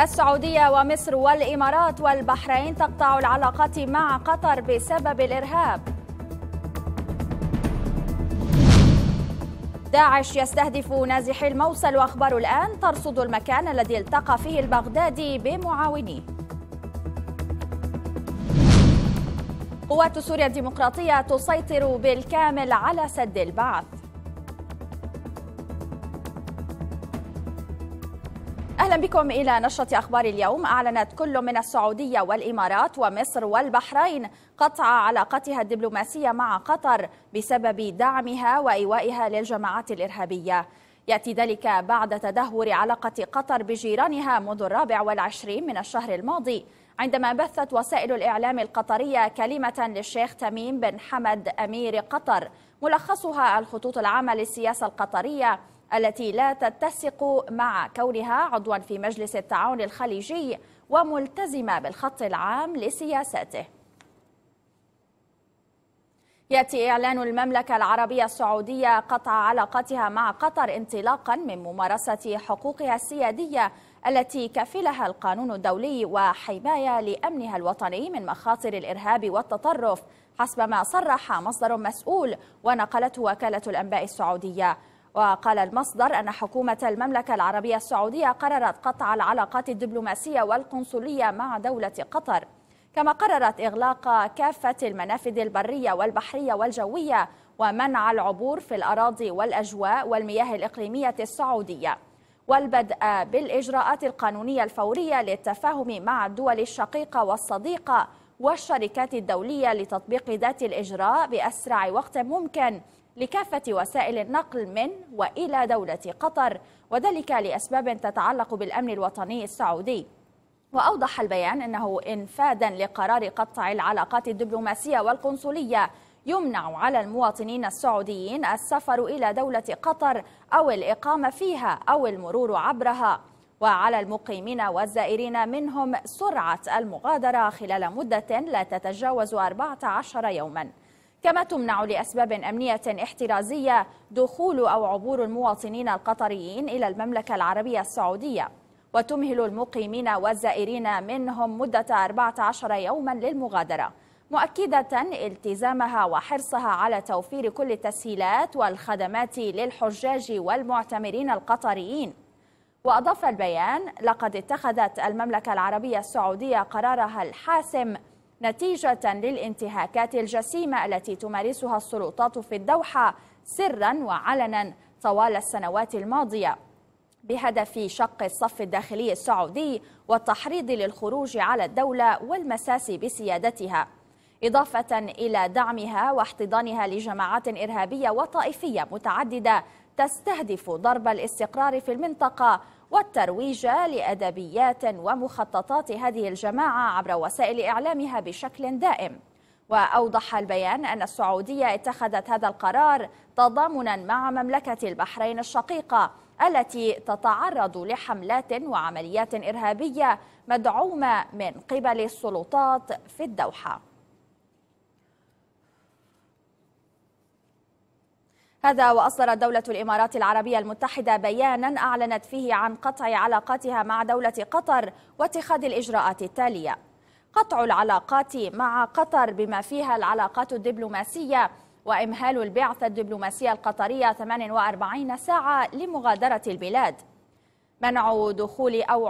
السعودية ومصر والإمارات والبحرين تقطع العلاقات مع قطر بسبب الإرهاب داعش يستهدف نازحي الموصل وأخبار الآن ترصد المكان الذي التقى فيه البغدادي بمعاونيه قوات سوريا الديمقراطية تسيطر بالكامل على سد البعث أهلا بكم إلى نشرة أخبار اليوم أعلنت كل من السعودية والإمارات ومصر والبحرين قطع علاقتها الدبلوماسية مع قطر بسبب دعمها وإيوائها للجماعات الإرهابية يأتي ذلك بعد تدهور علاقة قطر بجيرانها منذ الرابع والعشرين من الشهر الماضي عندما بثت وسائل الإعلام القطرية كلمة للشيخ تميم بن حمد أمير قطر ملخصها الخطوط العامة للسياسة القطرية التي لا تتسق مع كونها عضوا في مجلس التعاون الخليجي وملتزمة بالخط العام لسياساته يأتي إعلان المملكة العربية السعودية قطع علاقتها مع قطر انطلاقا من ممارسة حقوقها السيادية التي كفلها القانون الدولي وحماية لأمنها الوطني من مخاطر الإرهاب والتطرف حسب ما صرح مصدر مسؤول ونقلته وكالة الأنباء السعودية وقال المصدر أن حكومة المملكة العربية السعودية قررت قطع العلاقات الدبلوماسية والقنصلية مع دولة قطر كما قررت إغلاق كافة المنافذ البرية والبحرية والجوية ومنع العبور في الأراضي والأجواء والمياه الإقليمية السعودية والبدء بالإجراءات القانونية الفورية للتفاهم مع الدول الشقيقة والصديقة والشركات الدولية لتطبيق ذات الإجراء بأسرع وقت ممكن لكافة وسائل النقل من وإلى دولة قطر وذلك لأسباب تتعلق بالأمن الوطني السعودي وأوضح البيان أنه إنفادا لقرار قطع العلاقات الدبلوماسية والقنصلية يمنع على المواطنين السعوديين السفر إلى دولة قطر أو الإقامة فيها أو المرور عبرها وعلى المقيمين والزائرين منهم سرعة المغادرة خلال مدة لا تتجاوز 14 يوماً كما تمنع لأسباب أمنية احترازية دخول أو عبور المواطنين القطريين إلى المملكة العربية السعودية وتمهل المقيمين والزائرين منهم مدة 14 يوما للمغادرة مؤكدة التزامها وحرصها على توفير كل التسهيلات والخدمات للحجاج والمعتمرين القطريين وأضاف البيان لقد اتخذت المملكة العربية السعودية قرارها الحاسم نتيجة للانتهاكات الجسيمة التي تمارسها السلطات في الدوحة سرا وعلنا طوال السنوات الماضية بهدف شق الصف الداخلي السعودي والتحريض للخروج على الدولة والمساس بسيادتها إضافة إلى دعمها واحتضانها لجماعات إرهابية وطائفية متعددة تستهدف ضرب الاستقرار في المنطقة والترويج لأدبيات ومخططات هذه الجماعة عبر وسائل إعلامها بشكل دائم وأوضح البيان أن السعودية اتخذت هذا القرار تضامنا مع مملكة البحرين الشقيقة التي تتعرض لحملات وعمليات إرهابية مدعومة من قبل السلطات في الدوحة هذا وأصدرت دولة الإمارات العربية المتحدة بيانا أعلنت فيه عن قطع علاقاتها مع دولة قطر واتخاذ الإجراءات التالية قطع العلاقات مع قطر بما فيها العلاقات الدبلوماسية وإمهال البعثة الدبلوماسية القطرية 48 ساعة لمغادرة البلاد منع دخول أو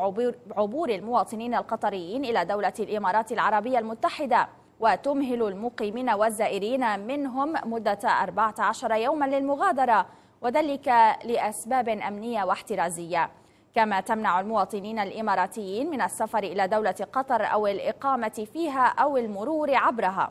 عبور المواطنين القطريين إلى دولة الإمارات العربية المتحدة وتمهل المقيمين والزائرين منهم مدة 14 يوما للمغادرة وذلك لأسباب أمنية واحترازية كما تمنع المواطنين الإماراتيين من السفر إلى دولة قطر أو الإقامة فيها أو المرور عبرها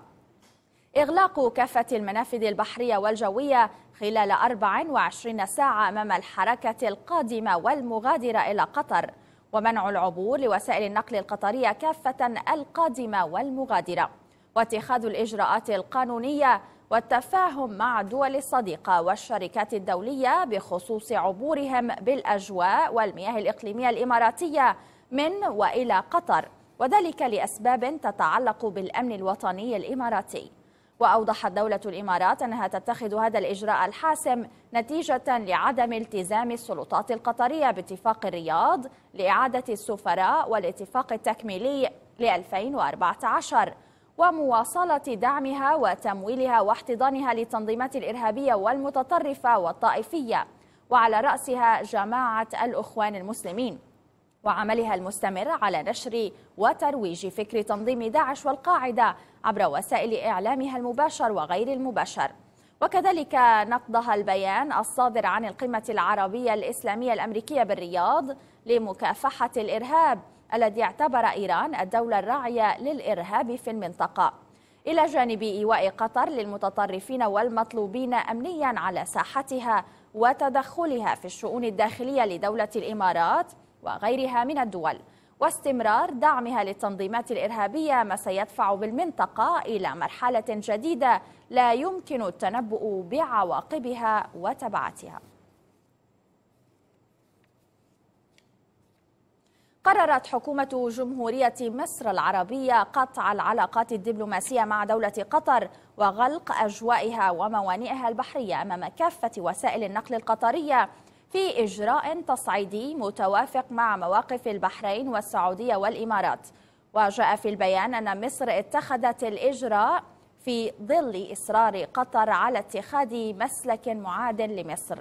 إغلاق كافة المنافذ البحرية والجوية خلال 24 ساعة أمام الحركة القادمة والمغادرة إلى قطر ومنع العبور لوسائل النقل القطرية كافة القادمة والمغادرة واتخاذ الإجراءات القانونية والتفاهم مع الدول الصديقة والشركات الدولية بخصوص عبورهم بالأجواء والمياه الإقليمية الإماراتية من وإلى قطر وذلك لأسباب تتعلق بالأمن الوطني الإماراتي وأوضحت دولة الإمارات أنها تتخذ هذا الإجراء الحاسم نتيجة لعدم التزام السلطات القطرية باتفاق الرياض لإعادة السفراء والاتفاق التكميلي ل 2014 ومواصلة دعمها وتمويلها واحتضانها للتنظيمات الإرهابية والمتطرفة والطائفية وعلى رأسها جماعة الأخوان المسلمين وعملها المستمر على نشر وترويج فكر تنظيم داعش والقاعدة عبر وسائل إعلامها المباشر وغير المباشر وكذلك نقضها البيان الصادر عن القمة العربية الإسلامية الأمريكية بالرياض لمكافحة الإرهاب الذي اعتبر إيران الدولة الراعية للإرهاب في المنطقة إلى جانب إيواء قطر للمتطرفين والمطلوبين أمنيا على ساحتها وتدخلها في الشؤون الداخلية لدولة الإمارات وغيرها من الدول واستمرار دعمها للتنظيمات الإرهابية ما سيدفع بالمنطقة إلى مرحلة جديدة لا يمكن التنبؤ بعواقبها وتبعاتها قررت حكومة جمهورية مصر العربية قطع العلاقات الدبلوماسية مع دولة قطر وغلق أجوائها وموانئها البحرية أمام كافة وسائل النقل القطرية في إجراء تصعيدي متوافق مع مواقف البحرين والسعودية والإمارات وجاء في البيان أن مصر اتخذت الإجراء في ظل إصرار قطر على اتخاذ مسلك معاد لمصر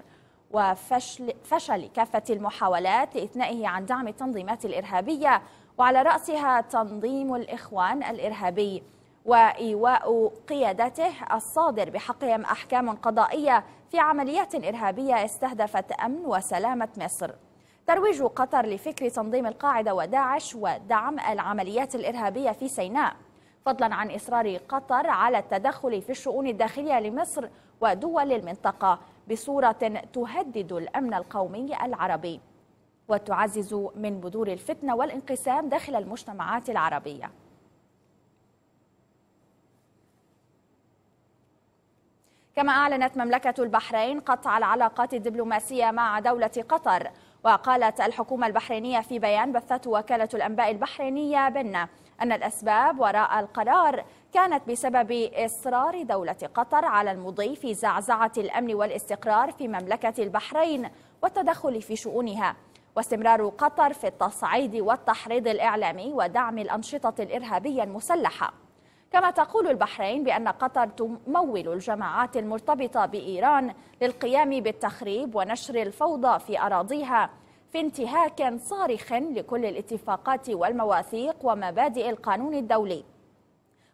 وفشل فشل كافة المحاولات لإثنائه عن دعم التنظيمات الإرهابية وعلى رأسها تنظيم الإخوان الإرهابي وإيواء قيادته الصادر بحقهم أحكام قضائية في عمليات إرهابية استهدفت أمن وسلامة مصر ترويج قطر لفكر تنظيم القاعدة وداعش ودعم العمليات الإرهابية في سيناء فضلا عن إصرار قطر على التدخل في الشؤون الداخلية لمصر ودول المنطقة بصورة تهدد الأمن القومي العربي وتعزز من بذور الفتنة والانقسام داخل المجتمعات العربية كما أعلنت مملكة البحرين قطع العلاقات الدبلوماسية مع دولة قطر وقالت الحكومة البحرينية في بيان بثته وكالة الأنباء البحرينية بنا أن الأسباب وراء القرار كانت بسبب إصرار دولة قطر على المضي في زعزعة الأمن والاستقرار في مملكة البحرين والتدخل في شؤونها واستمرار قطر في التصعيد والتحريض الإعلامي ودعم الأنشطة الإرهابية المسلحة كما تقول البحرين بأن قطر تمول الجماعات المرتبطة بإيران للقيام بالتخريب ونشر الفوضى في أراضيها في انتهاك صارخ لكل الاتفاقات والمواثيق ومبادئ القانون الدولي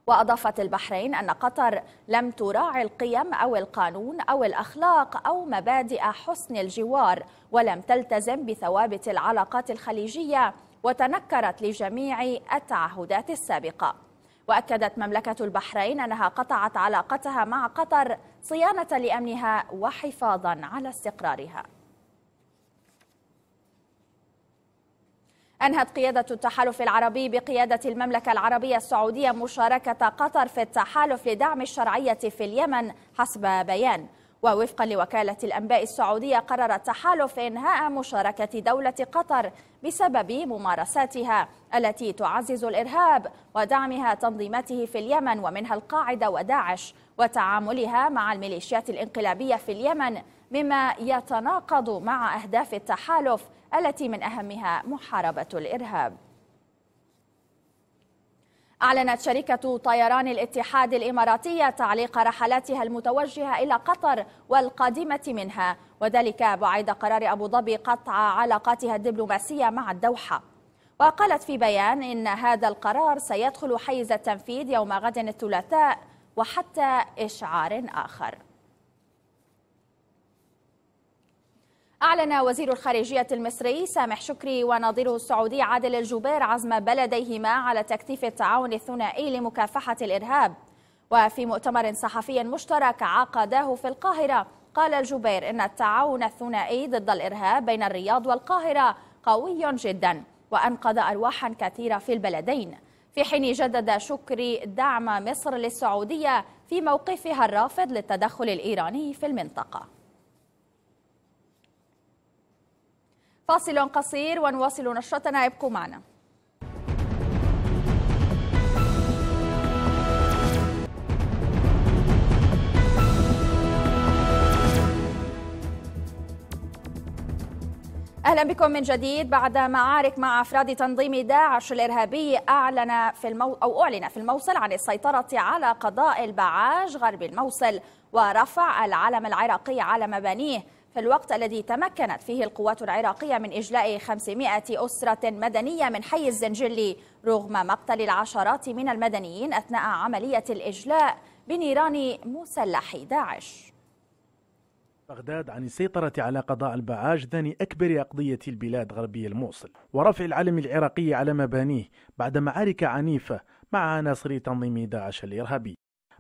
وأضافت البحرين أن قطر لم تراعي القيم أو القانون أو الأخلاق أو مبادئ حسن الجوار ولم تلتزم بثوابت العلاقات الخليجية وتنكرت لجميع التعهدات السابقة وأكدت مملكة البحرين أنها قطعت علاقتها مع قطر صيانة لأمنها وحفاظا على استقرارها أنهت قيادة التحالف العربي بقيادة المملكة العربية السعودية مشاركة قطر في التحالف لدعم الشرعية في اليمن حسب بيان ووفقا لوكالة الأنباء السعودية قرر التحالف إنهاء مشاركة دولة قطر بسبب ممارساتها التي تعزز الإرهاب ودعمها تنظيماته في اليمن ومنها القاعدة وداعش وتعاملها مع الميليشيات الانقلابية في اليمن مما يتناقض مع أهداف التحالف التي من أهمها محاربة الإرهاب أعلنت شركة طيران الاتحاد الإماراتية تعليق رحلاتها المتوجهة إلى قطر والقادمة منها وذلك بعد قرار أبو ظبي قطع علاقاتها الدبلوماسية مع الدوحة وقالت في بيان إن هذا القرار سيدخل حيز التنفيذ يوم غد الثلاثاء وحتى إشعار آخر أعلن وزير الخارجية المصري سامح شكري ونظيره السعودي عادل الجبير عزم بلديهما على تكثيف التعاون الثنائي لمكافحة الإرهاب وفي مؤتمر صحفي مشترك عقده في القاهرة قال الجبير إن التعاون الثنائي ضد الإرهاب بين الرياض والقاهرة قوي جدا وأنقذ أرواحا كثيرة في البلدين في حين جدد شكري دعم مصر للسعودية في موقفها الرافض للتدخل الإيراني في المنطقة فاصل قصير ونواصل نشرتنا ابقوا معنا اهلا بكم من جديد بعد معارك مع افراد تنظيم داعش الارهابي اعلن في المو او اعلن في الموصل عن السيطره على قضاء البعاج غرب الموصل ورفع العلم العراقي على مبانيه في الوقت الذي تمكنت فيه القوات العراقية من إجلاء 500 أسرة مدنية من حي الزنجلي رغم مقتل العشرات من المدنيين أثناء عملية الإجلاء بنيران مسلح داعش بغداد عن السيطرة على قضاء البعاج ثاني أكبر أقضية البلاد غربي الموصل ورفع العلم العراقي على مبانيه بعد معارك عنيفة مع عناصر تنظيم داعش الإرهابي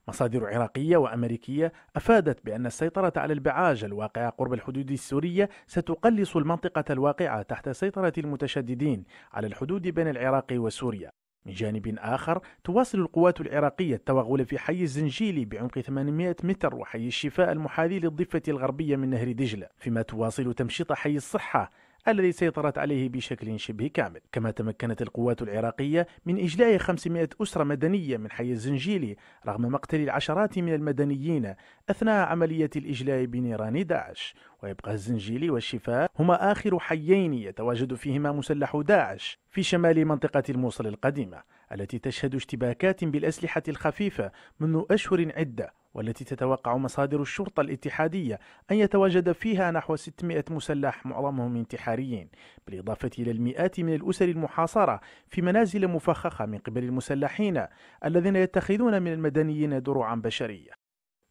مصادر عراقية وأمريكية أفادت بأن السيطرة على البعاج الواقعة قرب الحدود السورية ستقلص المنطقة الواقعة تحت سيطرة المتشددين على الحدود بين العراق وسوريا من جانب آخر تواصل القوات العراقية التوغل في حي الزنجيلي بعمق 800 متر وحي الشفاء المحاذي للضفة الغربية من نهر دجلة فيما تواصل تمشيط حي الصحة الذي سيطرت عليه بشكل شبه كامل كما تمكنت القوات العراقية من إجلاء 500 أسرة مدنية من حي الزنجيلي رغم مقتل العشرات من المدنيين أثناء عملية الإجلاء بنيران داعش ويبقى الزنجيلي والشفاء هما آخر حيين يتواجد فيهما مسلح داعش في شمال منطقة الموصل القديمة التي تشهد اشتباكات بالأسلحة الخفيفة منذ أشهر عدة والتي تتوقع مصادر الشرطة الاتحادية أن يتواجد فيها نحو 600 مسلح معظمهم انتحاريين بالإضافة إلى المئات من الأسر المحاصرة في منازل مفخخة من قبل المسلحين الذين يتخذون من المدنيين دروعا بشرية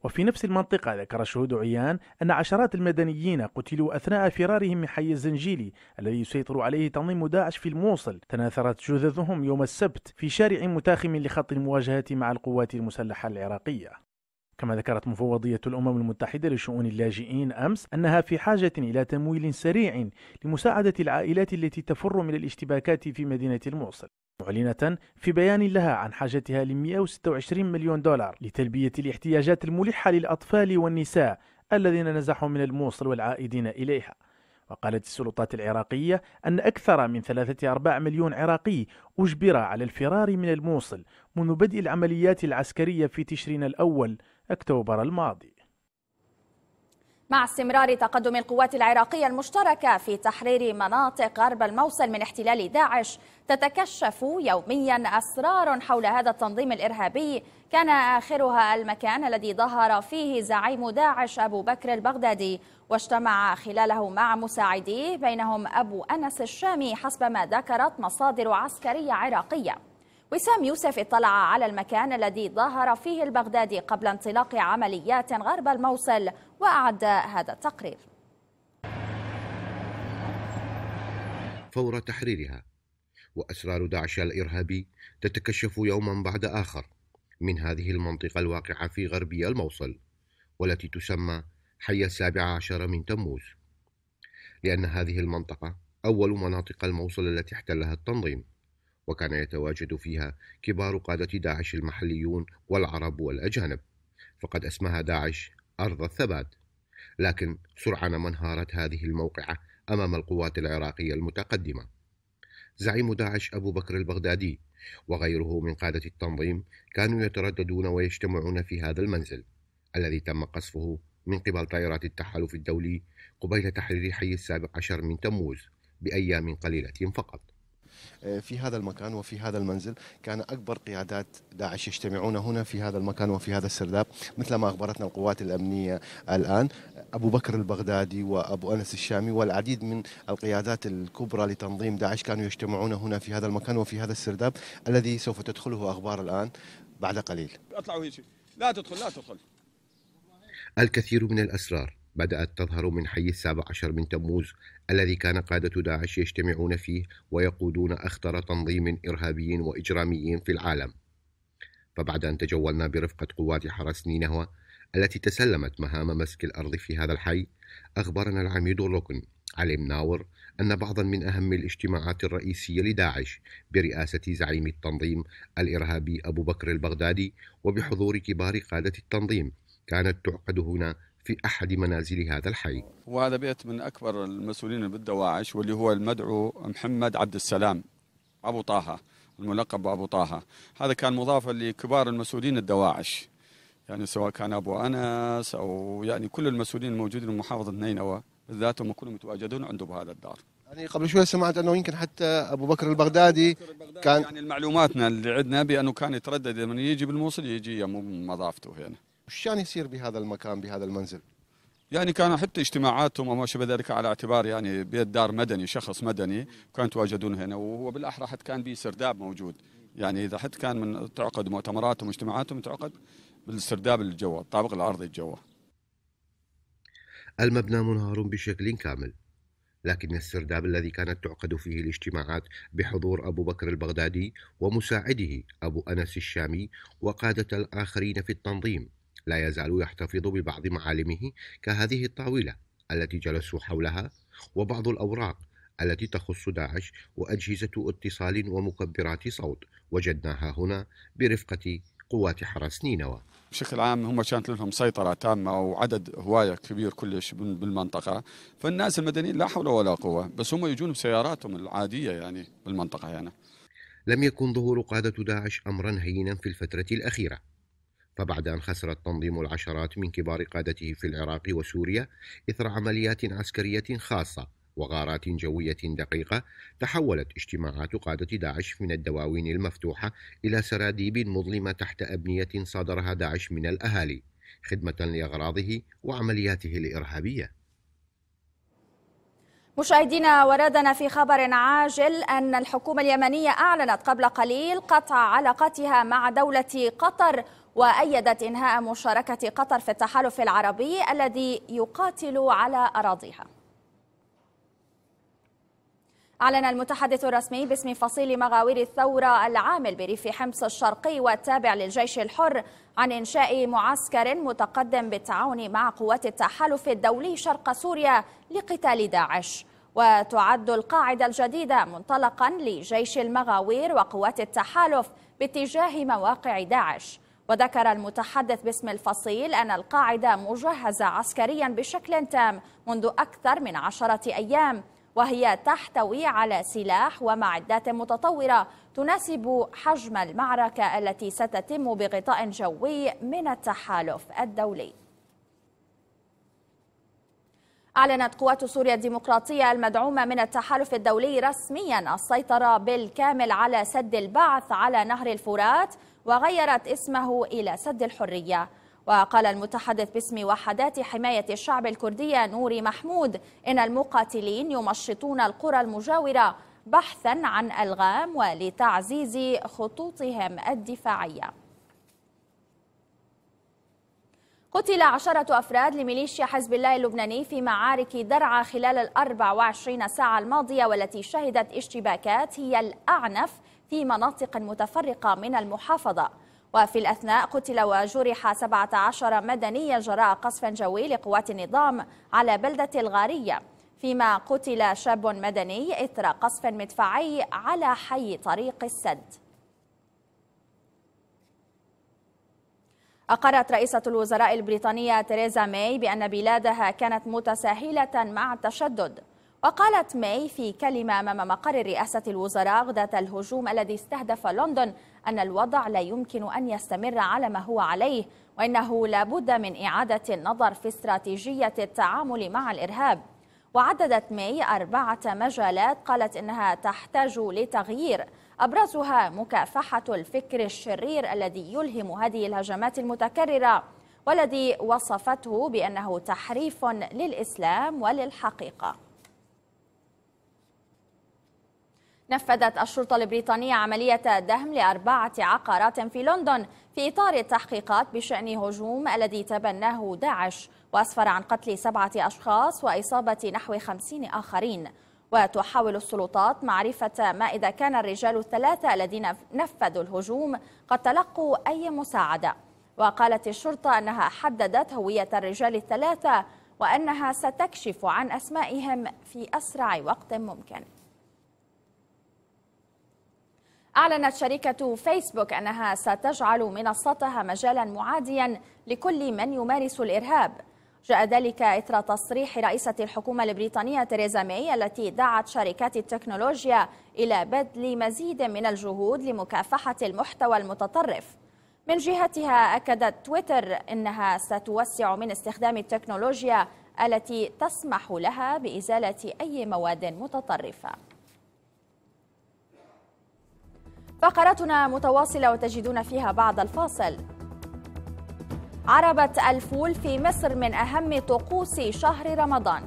وفي نفس المنطقة ذكر شهود عيان أن عشرات المدنيين قتلوا أثناء فرارهم من حي الزنجيلي الذي يسيطر عليه تنظيم داعش في الموصل تناثرت جثثهم يوم السبت في شارع متاخم لخط المواجهة مع القوات المسلحة العراقية كما ذكرت مفوضية الأمم المتحدة لشؤون اللاجئين أمس أنها في حاجة إلى تمويل سريع لمساعدة العائلات التي تفر من الاشتباكات في مدينة الموصل معلنة في بيان لها عن حاجتها ل 126 مليون دولار لتلبية الاحتياجات الملحة للأطفال والنساء الذين نزحوا من الموصل والعائدين إليها وقالت السلطات العراقية أن أكثر من ثلاثة أرباع مليون عراقي أجبر على الفرار من الموصل منذ بدء العمليات العسكرية في تشرين الأول أكتوبر الماضي مع استمرار تقدم القوات العراقية المشتركة في تحرير مناطق غرب الموصل من احتلال داعش تتكشف يوميا أسرار حول هذا التنظيم الإرهابي كان آخرها المكان الذي ظهر فيه زعيم داعش أبو بكر البغدادي واجتمع خلاله مع مساعديه بينهم أبو أنس الشامي حسب ما ذكرت مصادر عسكرية عراقية وسام يوسف اطلع على المكان الذي ظهر فيه البغدادي قبل انطلاق عمليات غرب الموصل وأعد هذا التقرير فور تحريرها وأسرار داعش الإرهابي تتكشف يوما بعد آخر من هذه المنطقة الواقعة في غربي الموصل والتي تسمى حي السابع عشر من تموز لأن هذه المنطقة أول مناطق الموصل التي احتلها التنظيم وكان يتواجد فيها كبار قادة داعش المحليون والعرب والأجانب فقد اسمها داعش أرض الثبات لكن سرعان ما انهارت هذه الموقعة أمام القوات العراقية المتقدمة زعيم داعش أبو بكر البغدادي وغيره من قادة التنظيم كانوا يترددون ويجتمعون في هذا المنزل الذي تم قصفه من قبل طائرات التحالف الدولي قبيل تحرير حي السابع عشر من تموز بأيام قليلة فقط آه، في هذا المكان وفي هذا المنزل كان أكبر قيادات داعش يجتمعون هنا في هذا المكان وفي هذا السرداب مثل ما أخبرتنا القوات الأمنية الآن أبو بكر البغدادي وأبو أنس الشامي والعديد من القيادات الكبرى لتنظيم داعش كانوا يجتمعون هنا في هذا المكان وفي هذا السرداب الذي سوف تدخله أخبار الآن بعد قليل اطلعوا هيك لا تدخل لا تدخل الكثير من الأسرار بدأت تظهر من حي السابع عشر من تموز الذي كان قادة داعش يجتمعون فيه ويقودون أخطر تنظيم إرهابي وإجرامي في العالم فبعد أن تجولنا برفقة قوات حرس نينوى التي تسلمت مهام مسك الأرض في هذا الحي أخبرنا العميد الركن علي مناور أن بعضا من أهم الاجتماعات الرئيسية لداعش برئاسة زعيم التنظيم الإرهابي أبو بكر البغدادي وبحضور كبار قادة التنظيم كانت تعقد هنا في أحد منازل هذا الحي وهذا بيت من أكبر المسؤولين بالدواعش واللي هو المدعو محمد عبد السلام أبو طه الملقب بأبو طه هذا كان مضافا لكبار المسؤولين الدواعش يعني سواء كان أبو أنس أو يعني كل المسؤولين الموجودين في محافظة نينوى بالذات هم كلهم يتواجدون عنده بهذا الدار يعني قبل شوي سمعت أنه يمكن حتى أبو بكر البغدادي كان يعني المعلوماتنا اللي عندنا بأنه كان يتردد من يجي بالموصل يجي مضافته هنا يعني. وش يصير بهذا المكان بهذا المنزل؟ يعني كان حتى اجتماعاتهم وما شابه ذلك على اعتبار يعني بيت دار مدني شخص مدني كانوا يتواجدون هنا وهو بالاحرى حتى كان به سرداب موجود يعني اذا حتى كان من تعقد مؤتمراتهم واجتماعاتهم تعقد بالسرداب اللي جوا الطابق الارضي جوا المبنى منهار بشكل كامل لكن السرداب الذي كانت تعقد فيه الاجتماعات بحضور أبو بكر البغدادي ومساعده أبو أنس الشامي وقادة الآخرين في التنظيم لا يزال يحتفظ ببعض معالمه كهذه الطاولة التي جلسوا حولها وبعض الأوراق التي تخص داعش وأجهزة اتصال ومكبرات صوت وجدناها هنا برفقة قوات حرس نينوى بشكل عام هم كانت لهم سيطرة تامة وعدد هواية كبير كلش بالمنطقة فالناس المدنيين لا حول ولا قوة بس هم يجون بسياراتهم العادية يعني بالمنطقة يعني لم يكن ظهور قادة داعش أمرا هينا في الفترة الأخيرة فبعد أن خسر التنظيم العشرات من كبار قادته في العراق وسوريا إثر عمليات عسكرية خاصة وغارات جوية دقيقة تحولت اجتماعات قادة داعش من الدواوين المفتوحة إلى سراديب مظلمة تحت أبنية صادرها داعش من الأهالي خدمة لأغراضه وعملياته الإرهابية مشاهدينا وردنا في خبر عاجل أن الحكومة اليمنية أعلنت قبل قليل قطع علاقتها مع دولة قطر وأيدت إنهاء مشاركة قطر في التحالف العربي الذي يقاتل على أراضيها أعلن المتحدث الرسمي باسم فصيل مغاوير الثورة العامل بريف حمص الشرقي والتابع للجيش الحر عن إنشاء معسكر متقدم بالتعاون مع قوات التحالف الدولي شرق سوريا لقتال داعش وتعد القاعدة الجديدة منطلقا لجيش المغاوير وقوات التحالف باتجاه مواقع داعش وذكر المتحدث باسم الفصيل أن القاعدة مجهزة عسكريا بشكل تام منذ أكثر من عشرة أيام وهي تحتوي على سلاح ومعدات متطورة تناسب حجم المعركة التي ستتم بغطاء جوي من التحالف الدولي أعلنت قوات سوريا الديمقراطية المدعومة من التحالف الدولي رسميا السيطرة بالكامل على سد البعث على نهر الفرات وغيرت اسمه إلى سد الحرية وقال المتحدث باسم وحدات حماية الشعب الكردية نوري محمود إن المقاتلين يمشطون القرى المجاورة بحثا عن ألغام ولتعزيز خطوطهم الدفاعية قتل عشرة أفراد لميليشيا حزب الله اللبناني في معارك درعا خلال ال 24 ساعة الماضية والتي شهدت اشتباكات هي الأعنف في مناطق متفرقة من المحافظة وفي الأثناء قتل وجرح 17 مدني جراء قصف جوي لقوات النظام على بلدة الغارية فيما قتل شاب مدني إثر قصف مدفعي على حي طريق السد أقرت رئيسة الوزراء البريطانية تيريزا ماي بأن بلادها كانت متساهلة مع التشدد وقالت ماي في كلمة أمام مقر رئاسة الوزراء غدة الهجوم الذي استهدف لندن أن الوضع لا يمكن أن يستمر على ما هو عليه وإنه لابد من إعادة النظر في استراتيجية التعامل مع الإرهاب وعددت ماي أربعة مجالات قالت إنها تحتاج لتغيير أبرزها مكافحة الفكر الشرير الذي يلهم هذه الهجمات المتكررة والذي وصفته بأنه تحريف للإسلام وللحقيقة نفذت الشرطة البريطانية عملية دهم لأربعة عقارات في لندن في إطار التحقيقات بشأن هجوم الذي تبناه داعش وأسفر عن قتل سبعة أشخاص وإصابة نحو خمسين آخرين وتحاول السلطات معرفة ما إذا كان الرجال الثلاثة الذين نفذوا الهجوم قد تلقوا أي مساعدة وقالت الشرطة أنها حددت هوية الرجال الثلاثة وأنها ستكشف عن أسمائهم في أسرع وقت ممكن أعلنت شركة فيسبوك أنها ستجعل منصتها مجالا معاديا لكل من يمارس الإرهاب جاء ذلك إثر تصريح رئيسة الحكومة البريطانية تيريزا ماي التي دعت شركات التكنولوجيا إلى بذل مزيد من الجهود لمكافحة المحتوى المتطرف من جهتها أكدت تويتر أنها ستوسع من استخدام التكنولوجيا التي تسمح لها بإزالة أي مواد متطرفة فقراتنا متواصلة وتجدون فيها بعض الفاصل عربة الفول في مصر من أهم طقوس شهر رمضان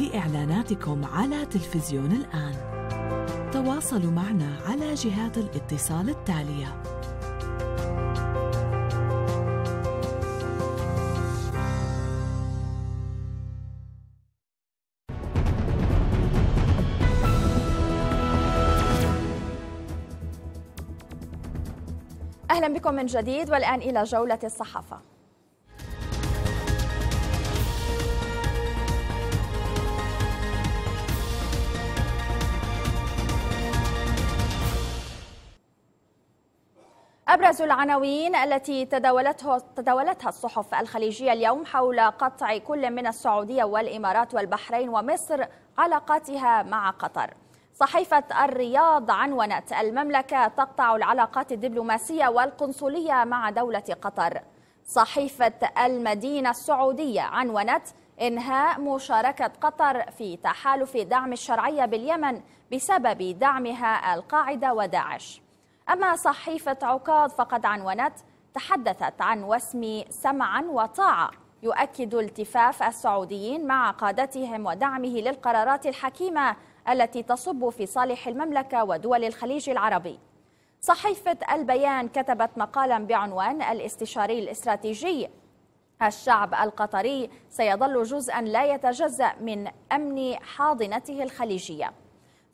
لإعلاناتكم على تلفزيون الآن تواصلوا معنا على جهات الاتصال التالية اهلا بكم من جديد والان الى جوله الصحافه. أبرز العناوين التي تداولته تداولتها الصحف الخليجية اليوم حول قطع كل من السعودية والإمارات والبحرين ومصر علاقاتها مع قطر. صحيفة الرياض عنونت المملكة تقطع العلاقات الدبلوماسية والقنصلية مع دولة قطر صحيفة المدينة السعودية عنونت إنهاء مشاركة قطر في تحالف دعم الشرعية باليمن بسبب دعمها القاعدة وداعش أما صحيفة عكاظ فقد عنونت تحدثت عن وسم سمعا وطاعة يؤكد التفاف السعوديين مع قادتهم ودعمه للقرارات الحكيمة التي تصب في صالح المملكة ودول الخليج العربي صحيفة البيان كتبت مقالا بعنوان الاستشاري الاستراتيجي الشعب القطري سيظل جزءا لا يتجزأ من أمن حاضنته الخليجية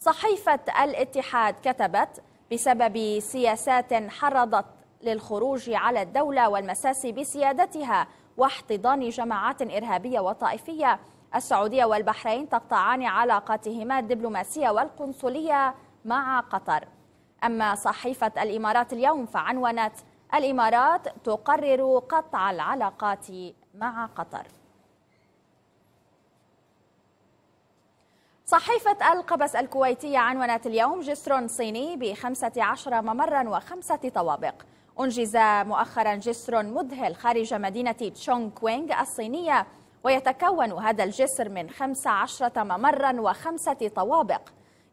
صحيفة الاتحاد كتبت بسبب سياسات حرضت للخروج على الدولة والمساس بسيادتها واحتضان جماعات إرهابية وطائفية السعودية والبحرين تقطعان علاقاتهما الدبلوماسية والقنصلية مع قطر أما صحيفة الإمارات اليوم فعنونت الإمارات تقرر قطع العلاقات مع قطر صحيفة القبس الكويتية عنونت اليوم جسر صيني بخمسة عشر ممرا وخمسة طوابق أنجز مؤخرا جسر مذهل خارج مدينة تشونغ كوينغ الصينية ويتكون هذا الجسر من 15 ممرا وخمسة طوابق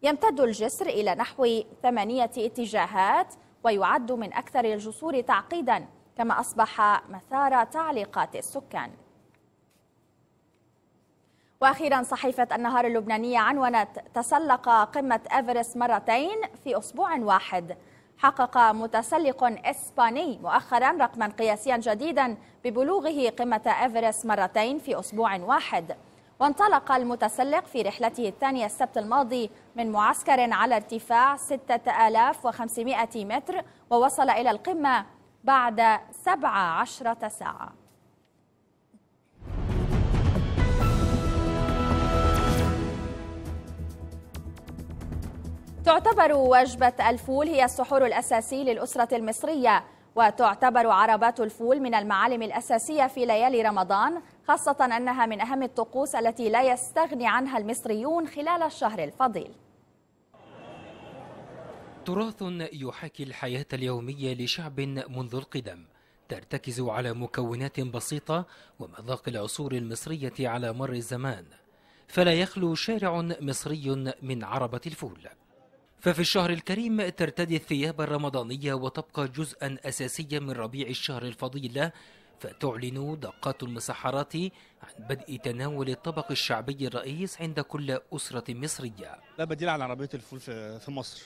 يمتد الجسر إلى نحو ثمانية اتجاهات ويعد من أكثر الجسور تعقيدا كما أصبح مثار تعليقات السكان واخيرا صحيفه النهار اللبنانيه عنونت تسلق قمه ايفرست مرتين في اسبوع واحد حقق متسلق إسباني مؤخرا رقما قياسيا جديدا ببلوغه قمة إيفرست مرتين في أسبوع واحد وانطلق المتسلق في رحلته الثانية السبت الماضي من معسكر على ارتفاع 6500 متر ووصل إلى القمة بعد 17 ساعة تعتبر وجبة الفول هي السحور الأساسي للأسرة المصرية وتعتبر عربات الفول من المعالم الأساسية في ليالي رمضان خاصة أنها من أهم الطقوس التي لا يستغني عنها المصريون خلال الشهر الفضيل تراث يحاكي الحياة اليومية لشعب منذ القدم ترتكز على مكونات بسيطة ومذاق العصور المصرية على مر الزمان فلا يخلو شارع مصري من عربة الفول ففي الشهر الكريم ترتدي الثياب الرمضانية وتبقى جزءا أساسيا من ربيع الشهر الفضيلة فتعلن دقات المسحرات عن بدء تناول الطبق الشعبي الرئيس عند كل أسرة مصرية لا بديل عن عربية الفول في مصر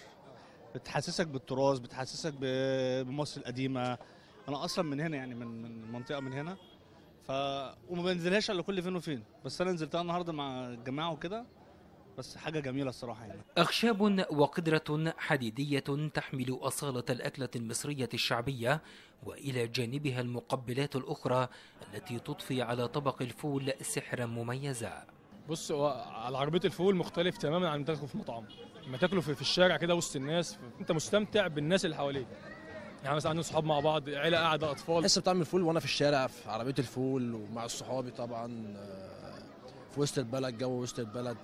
بتحسسك بالتراث بتحسسك بمصر القديمة أنا أصلا من هنا يعني من منطقة من هنا ف وما بنزلهاش على كل فين وفين بس انا نزلتها النهارده مع الجماعه وكده بس حاجه جميله الصراحه يعني اخشاب وقدره حديديه تحمل اصاله الاكله المصريه الشعبيه والى جانبها المقبلات الاخرى التي تضفي على طبق الفول سحرا مميزا بص هو على عربيه الفول مختلف تماما عن تاكله في مطعم لما تاكله في الشارع كده وسط الناس انت مستمتع بالناس اللي حواليك يعني مثلا عندنا صحاب مع بعض عيله قاعده اطفال لسه بتعمل الفول وانا في الشارع في عربيه الفول ومع صحابي طبعا آه، في وسط البلد جو وسط البلد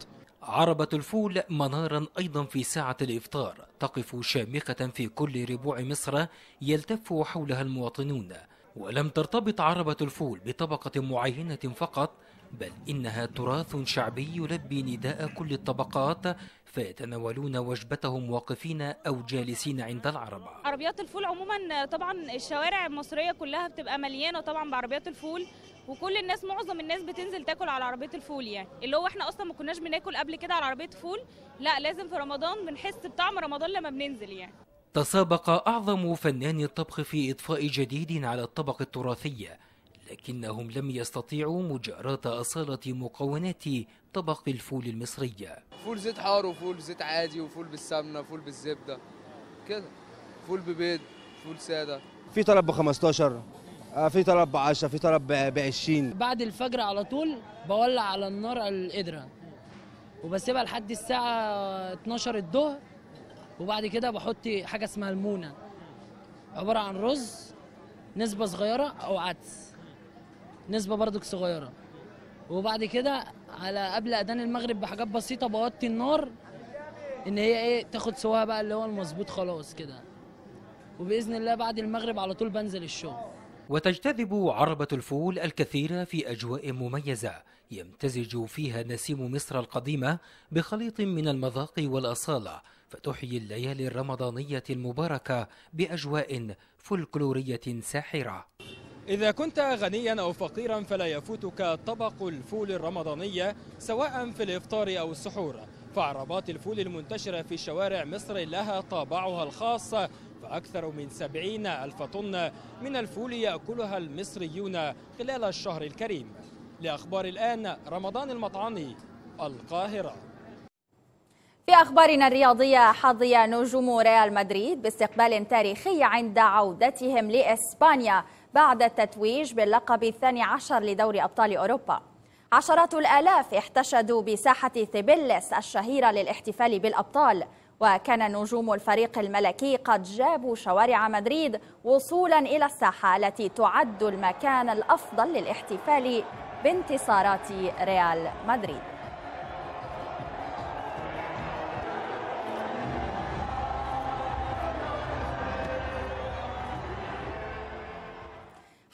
عربة الفول منارا أيضا في ساعة الإفطار تقف شامخة في كل ربوع مصر يلتف حولها المواطنون ولم ترتبط عربة الفول بطبقة معينة فقط بل إنها تراث شعبي يلبي نداء كل الطبقات فيتناولون وجبتهم واقفين أو جالسين عند العربة عربيات الفول عموما طبعا الشوارع المصرية كلها بتبقى مليانة طبعا بعربيات الفول وكل الناس معظم الناس بتنزل تاكل على عربيه الفول يعني اللي هو احنا اصلا ما كناش بناكل قبل كده على عربيه فول لا لازم في رمضان بنحس بطعم رمضان لما بننزل يعني تسابق اعظم فنان الطبخ في اضفاء جديد على الطبق التراثي لكنهم لم يستطيعوا مجاراة أصالة مكونات طبق الفول المصرية فول زيت حار وفول زيت عادي وفول بالسمنة فول بالزبدة كده فول ببيض فول سادة في طلب ب 15 آه، في طلب ب 10 في طلب ب 20 بعد الفجر على طول بولع على النار القدره وبسيبها لحد الساعه 12 الظهر وبعد كده بحط حاجه اسمها المونه عباره عن رز نسبه صغيره او عدس نسبه برضك صغيره وبعد كده على قبل اذان المغرب بحاجات بسيطه بوطي النار ان هي ايه تاخد سواها بقى اللي هو المظبوط خلاص كده وباذن الله بعد المغرب على طول بنزل الشغل وتجتذب عربة الفول الكثير في أجواء مميزة يمتزج فيها نسيم مصر القديمة بخليط من المذاق والأصالة فتحيي الليالي الرمضانية المباركة بأجواء فلكلورية ساحرة إذا كنت غنيا أو فقيرا فلا يفوتك طبق الفول الرمضانية سواء في الإفطار أو السحور فعربات الفول المنتشرة في شوارع مصر لها طابعها الخاص أكثر من سبعين ألف طن من الفول يأكلها المصريون خلال الشهر الكريم لأخبار الآن رمضان المطعني القاهرة في أخبارنا الرياضية حظي نجوم ريال مدريد باستقبال تاريخي عند عودتهم لإسبانيا بعد التتويج باللقب الثاني عشر لدوري أبطال أوروبا عشرات الآلاف احتشدوا بساحة تبلس الشهيرة للاحتفال بالأبطال وكان نجوم الفريق الملكي قد جابوا شوارع مدريد وصولا إلى الساحة التي تعد المكان الأفضل للاحتفال بانتصارات ريال مدريد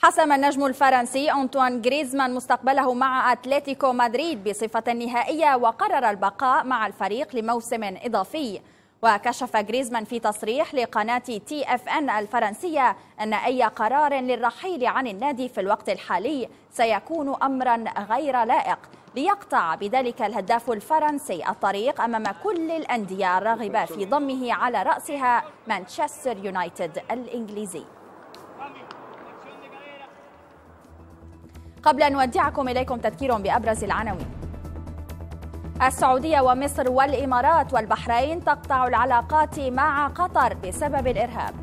حسم النجم الفرنسي أنطوان غريزمان مستقبله مع أتلتيكو مدريد بصفة نهائية وقرر البقاء مع الفريق لموسم إضافي وكشف جريزمان في تصريح لقناة تي اف ان الفرنسية أن أي قرار للرحيل عن النادي في الوقت الحالي سيكون أمرا غير لائق ليقطع بذلك الهداف الفرنسي الطريق أمام كل الأندية الراغبة في ضمه على رأسها مانشستر يونايتد الإنجليزي قبل أن نودعكم إليكم تذكير بأبرز العناوين السعودية ومصر والإمارات والبحرين تقطع العلاقات مع قطر بسبب الإرهاب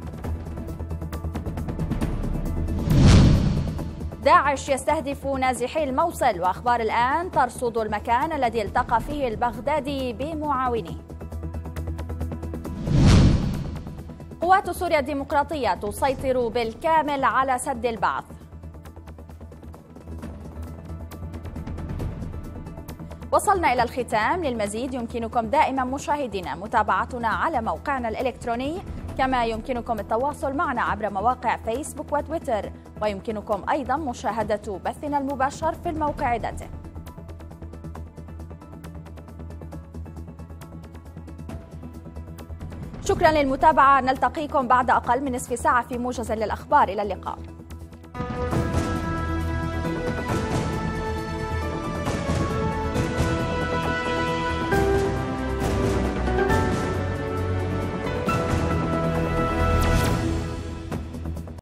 داعش يستهدف نازحي الموصل وأخبار الآن ترصد المكان الذي التقى فيه البغدادي بمعاونيه قوات سوريا الديمقراطية تسيطر بالكامل على سد البعث وصلنا إلى الختام للمزيد يمكنكم دائما مشاهدينا متابعتنا على موقعنا الإلكتروني كما يمكنكم التواصل معنا عبر مواقع فيسبوك وتويتر ويمكنكم أيضا مشاهدة بثنا المباشر في الموقع ذاته شكرا للمتابعة نلتقيكم بعد أقل من نصف ساعة في موجز للأخبار إلى اللقاء